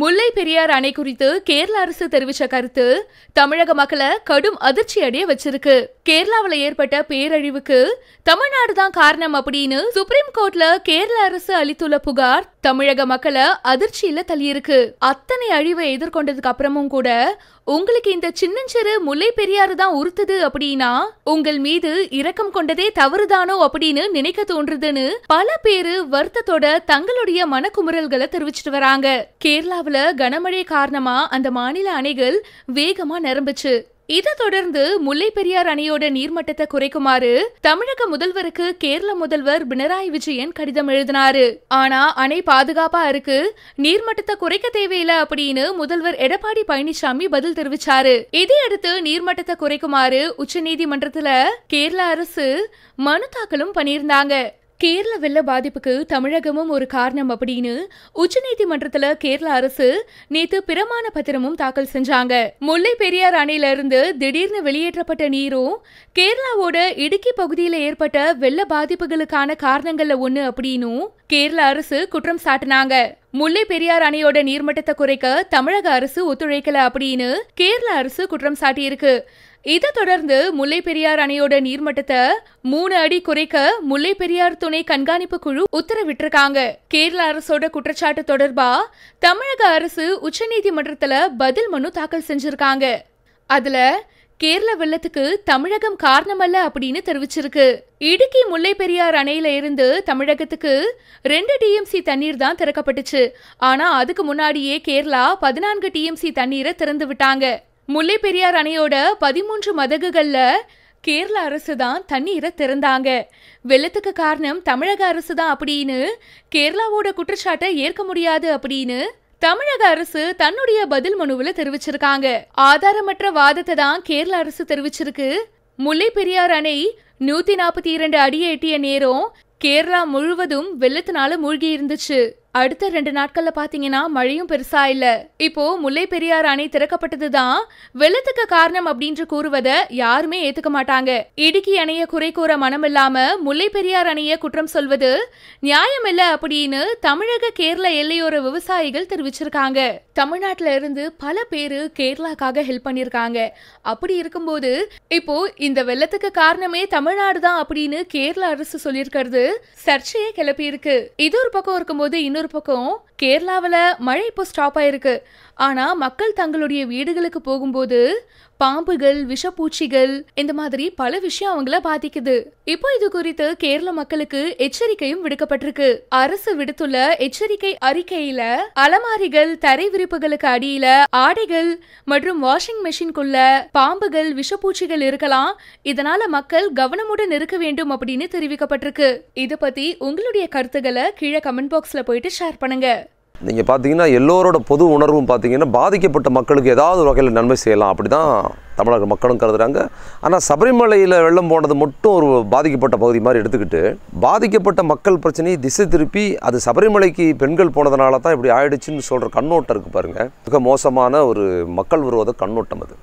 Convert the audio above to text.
முல்லை பெரியார் அணை குறித்து கேரள அரசு தெரிவித்த கருத்து தமிழக மக்களை கடும் அதிர்ச்சி அடைய வச்சிருக்கு கேரளாவில் ஏற்பட்ட பேரழிவுக்கு தமிழ்நாடு தான் காரணம் அப்படின்னு சுப்ரீம் கோர்ட்ல கேரள அரசு அளித்துள்ள புகார் தமிழக மக்களை அதிர்ச்சியில தள்ளியிருக்கு அத்தனை அழிவை எதிர்கொண்டதுக்கு அப்புறமும் கூட உங்களுக்கு இந்த சின்னஞ்சிறு முல்லை பெரியாறு தான் உறுத்துது அப்படின்னா உங்கள் மீது இரக்கம் கொண்டதே தவறுதானோ அப்படின்னு நினைக்க தோன்றுதுன்னு பல பேரு வருத்தத்தோட தங்களுடைய மனக்குமுறல்களை தெரிவிச்சிட்டு வராங்க கேரளாவில கனமழை காரணமா அந்த மாநில அணைகள் வேகமா நிரம்பிச்சு இதை தொடர்ந்து முல்லை பெரியார் அணையோட நீர்மட்டத்தை குறைக்குமாறு தமிழக முதல்வருக்கு கேரள முதல்வர் பினராயி விஜயன் கடிதம் எழுதினாரு ஆனா அணை பாதுகாப்பா இருக்கு நீர்மட்டத்தை குறைக்க தேவையில்ல அப்படின்னு முதல்வர் எடப்பாடி பழனிசாமி பதில் தெரிவிச்சாரு இதையடுத்து நீர்மட்டத்தை குறைக்குமாறு உச்சநீதிமன்றத்துல கேரள அரசு மனு தாக்கலும் பண்ணியிருந்தாங்க கேரள வெள்ள பாதிப்புக்கு தமிழகமும் ஒரு காரணம் அப்படின்னு உச்சநீதிமன்றத்துல கேரள அரசு நேத்து பிரமாண பத்திரமும் தாக்கல் செஞ்சாங்க முல்லை பெரியார் அணையில இருந்து திடீர்னு வெளியேற்றப்பட்ட நீரும் கேரளாவோட இடுக்கி பகுதியில ஏற்பட்ட வெள்ள பாதிப்புகளுக்கான காரணங்கள்ல ஒண்ணு அப்படின்னும் கேரள அரசு குற்றம் சாட்டினாங்க முல்லை பெரியார் அணையோட நீர்மட்டத்தை குறைக்க தமிழக அரசு ஒத்துழைக்கல அப்படின்னு கேரள அரசு குற்றம் சாட்டியிருக்கு இதை தொடர்ந்து முல்லை பெரியார் அணையோட நீர்மட்டத்தை மூணு அடி குறைக்க முல்லை பெரியார் துணை கண்காணிப்பு குழு உத்தரவிட்டிருக்காங்க கேரள அரசோட குற்றச்சாட்டு தொடர்பா தமிழக அரசு உச்சநீதிமன்றத்துல பதில் மனு தாக்கல் செஞ்சிருக்காங்க அதுல கேரள வெள்ளத்துக்கு தமிழகம் காரணமல்ல அப்படின்னு தெரிவிச்சிருக்கு இடுக்கி முல்லை பெரியார் அணையில இருந்து தமிழகத்துக்கு ரெண்டு டிஎம்சி தண்ணீர் தான் திறக்கப்பட்டுச்சு ஆனா அதுக்கு முன்னாடியே கேரளா பதினான்கு டிஎம்சி தண்ணீரை திறந்து விட்டாங்க முல்லை பெரியார் அணையோட பதிமூன்று மதகுகள்ல கேரள அரசு தான் தண்ணீரை திறந்தாங்க வெள்ளத்துக்கு காரணம் தமிழக அரசு தான் அப்படின்னு கேரளாவோட குற்றச்சாட்டை ஏற்க முடியாது அப்படின்னு தமிழக அரசு தன்னுடைய பதில் மனுவுல தெரிவிச்சிருக்காங்க ஆதாரமற்ற வாதத்தை தான் கேரள அரசு தெரிவிச்சிருக்கு முல்லை பெரியார் அணை நூத்தி நாற்பத்தி இரண்டு அடி எட்டிய நேரம் கேரளா முழுவதும் வெள்ளத்தினால மூழ்கி இருந்துச்சு அடுத்த ரெண்டு நாட்கள்ல பாத்தீங்கன்னா மழையும் பெருசா இல்ல இப்போ முல்லை பெரியார் அணை திறக்கப்பட்டதுதான் வெள்ளத்துக்கு காரணம் அப்படின்னு கூறுவத யாருமே ஏத்துக்க மாட்டாங்க இடுக்கி அணைய குறை கூற மனம் இல்லாம முல்லை பெரியார் அணைய குற்றம் சொல்வது நியாயம் இல்ல அப்படின்னு தமிழக கேரள எல்லையோர விவசாயிகள் தெரிவிச்சிருக்காங்க தமிழ்நாட்டுல இருந்து பல பேரு கேரளாக்காக ஹெல்ப் பண்ணிருக்காங்க அப்படி இருக்கும்போது இப்போ இந்த வெள்ளத்துக்கு காரணமே தமிழ்நாடு தான் அப்படின்னு கேரள அரசு சொல்லியிருக்கிறது சர்ச்சையை கிளப்பியிருக்கு இது ஒரு பக்கம் இருக்கும்போது இன்னொரு இன்னொரு பக்கம் கேரளாவில் மழை இப்போ ஸ்டாப் ஆயிருக்கு ஆனா மக்கள் தங்களுடைய வீடுகளுக்கு போகும்போது பாம்புகள் விஷப்பூச்சிகள் இந்த மாதிரி பல விஷயம் அவங்கள பாதிக்குது இப்போ இது குறித்து கேரள மக்களுக்கு எச்சரிக்கையும் விடுக்கப்பட்டிருக்கு அரசு விடுத்துள்ள எச்சரிக்கை அறிக்கையில அலமாரிகள் தரை விரிப்புகளுக்கு அடியில ஆடைகள் மற்றும் வாஷிங் மெஷின்குள்ள பாம்புகள் விஷப்பூச்சிகள் இருக்கலாம் இதனால மக்கள் கவனமுடன் இருக்க வேண்டும் அப்படின்னு தெரிவிக்கப்பட்டிருக்கு இத பத்தி உங்களுடைய கருத்துக்களை கீழே கமெண்ட் பாக்ஸ்ல போயிட்டு ஷேர் பண்ணுங்க நீங்கள் பார்த்தீங்கன்னா எல்லோரோட பொது உணர்வும் பார்த்தீங்கன்னா பாதிக்கப்பட்ட மக்களுக்கு ஏதாவது ஒரு வகையில் நன்மை செய்யலாம் அப்படி தான் தமிழக மக்களும் கருதுகிறாங்க ஆனால் சபரிமலையில் வெள்ளம் போனது மட்டும் ஒரு பாதிக்கப்பட்ட பகுதி மாதிரி எடுத்துக்கிட்டு பாதிக்கப்பட்ட மக்கள் பிரச்சனையை திசை திருப்பி அது சபரிமலைக்கு பெண்கள் போனதுனால தான் இப்படி ஆயிடுச்சுன்னு சொல்கிற கண்ணோட்டம் இருக்குது பாருங்கள் மிக மோசமான ஒரு மக்கள் விரோத கண்ணோட்டம் அது